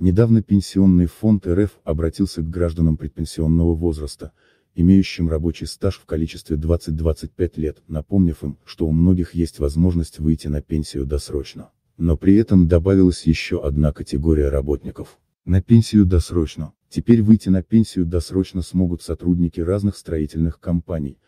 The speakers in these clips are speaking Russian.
Недавно Пенсионный фонд РФ обратился к гражданам предпенсионного возраста, имеющим рабочий стаж в количестве 20-25 лет, напомнив им, что у многих есть возможность выйти на пенсию досрочно. Но при этом добавилась еще одна категория работников. На пенсию досрочно. Теперь выйти на пенсию досрочно смогут сотрудники разных строительных компаний,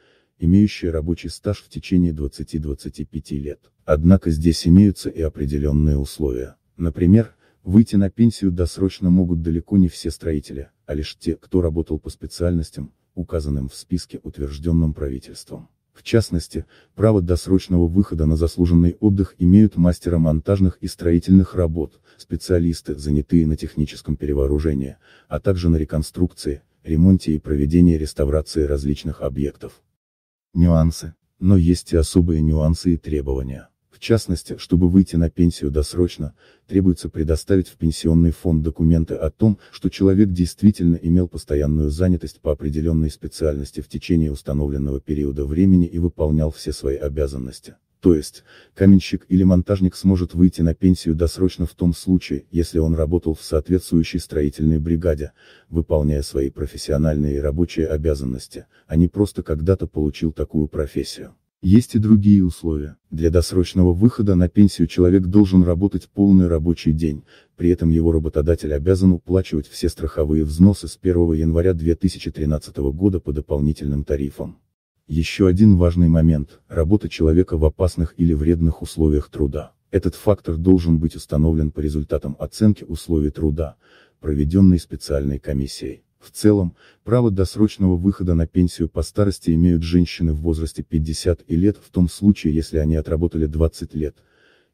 имеющие рабочий стаж в течение 20-25 лет. Однако здесь имеются и определенные условия. Например, Выйти на пенсию досрочно могут далеко не все строители, а лишь те, кто работал по специальностям, указанным в списке, утвержденном правительством. В частности, право досрочного выхода на заслуженный отдых имеют мастера монтажных и строительных работ, специалисты, занятые на техническом перевооружении, а также на реконструкции, ремонте и проведении реставрации различных объектов. Нюансы. Но есть и особые нюансы и требования. В частности, чтобы выйти на пенсию досрочно, требуется предоставить в пенсионный фонд документы о том, что человек действительно имел постоянную занятость по определенной специальности в течение установленного периода времени и выполнял все свои обязанности. То есть, каменщик или монтажник сможет выйти на пенсию досрочно в том случае, если он работал в соответствующей строительной бригаде, выполняя свои профессиональные и рабочие обязанности, а не просто когда-то получил такую профессию. Есть и другие условия. Для досрочного выхода на пенсию человек должен работать полный рабочий день, при этом его работодатель обязан уплачивать все страховые взносы с 1 января 2013 года по дополнительным тарифам. Еще один важный момент – работа человека в опасных или вредных условиях труда. Этот фактор должен быть установлен по результатам оценки условий труда, проведенной специальной комиссией. В целом, право досрочного выхода на пенсию по старости имеют женщины в возрасте 50 и лет в том случае, если они отработали 20 лет,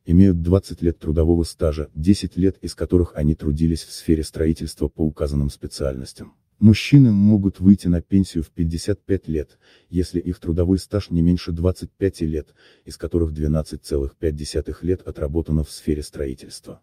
имеют 20 лет трудового стажа, 10 лет из которых они трудились в сфере строительства по указанным специальностям. Мужчины могут выйти на пенсию в 55 лет, если их трудовой стаж не меньше 25 лет, из которых 12,5 лет отработано в сфере строительства.